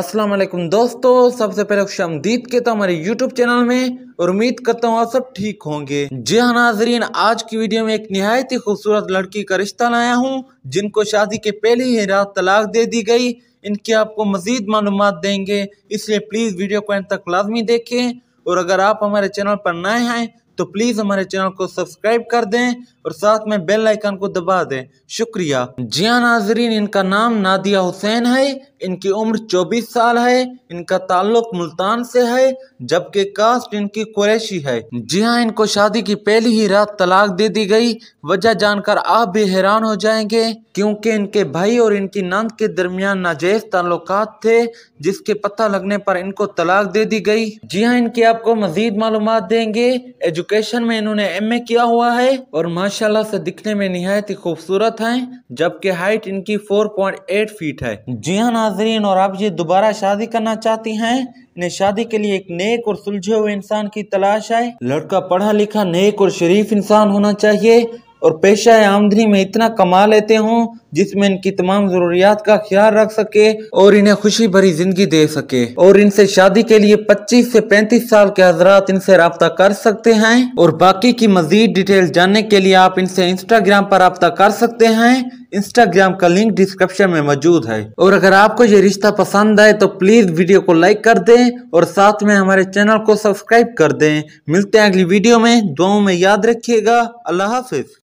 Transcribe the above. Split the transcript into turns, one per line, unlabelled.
असलम दोस्तों सबसे पहले खुशामदीद के तो हमारे YouTube चैनल में और उम्मीद करता हूँ आप सब ठीक होंगे जी हाँ नाजरीन आज की वीडियो में एक नहायत ही खूबसूरत लड़की का रिश्ता लाया हूँ जिनको शादी के पहले ही रात तलाक दे दी गई इनकी आपको मज़ीद मालूम देंगे इसलिए प्लीज़ वीडियो को एंड तक लाजमी देखें और अगर आप हमारे चैनल पर नए हैं तो प्लीज़ हमारे चैनल को सब्सक्राइब कर दें और साथ में बेल आइकन को दबा दें शुक्रिया जिया नाजरीन इनका नाम नादिया हुसैन है इनकी उम्र 24 साल है इनका ताल्लुक मुल्तान से है जबकि कास्ट इनकी कुरैशी है जी हाँ इनको शादी की पहली ही रात तलाक दे दी गई वजह जानकर आप भी हैरान हो जाएंगे क्योंकि इनके भाई और इनकी नंद के दरमियान नाजायज ताल्लुक थे जिसके पता लगने पर इनको तलाक दे दी गई जी हाँ इनकी आपको मजीद मालूम देंगे एजु एजुकेशन में इन्होंने एमए किया हुआ है और माशाल्लाह से दिखने में निहायत ही खूबसूरत है जबकि हाइट इनकी 4.8 फीट है जी हाँ नाजरीन और आप ये दोबारा शादी करना चाहती हैं इन्हें शादी के लिए एक नेक और सुलझे हुए इंसान की तलाश है लड़का पढ़ा लिखा नेक और शरीफ इंसान होना चाहिए और पेशा आमदनी में इतना कमा लेते हों जिसमें इनकी तमाम जरूरियात का ख्याल रख सके और इन्हें खुशी भरी जिंदगी दे सके और इनसे शादी के लिए 25 से 35 साल के हजरात इनसे रबता कर सकते हैं और बाकी की मजीद डिटेल जानने के लिए आप इनसे इंस्टाग्राम पर रबता कर सकते हैं इंस्टाग्राम का लिंक डिस्क्रिप्शन में मौजूद है और अगर आपको ये रिश्ता पसंद आए तो प्लीज वीडियो को लाइक कर दें और साथ में हमारे चैनल को सब्सक्राइब कर दें मिलते हैं अगली वीडियो में दो में याद रखिएगा अल्लाह हाफिज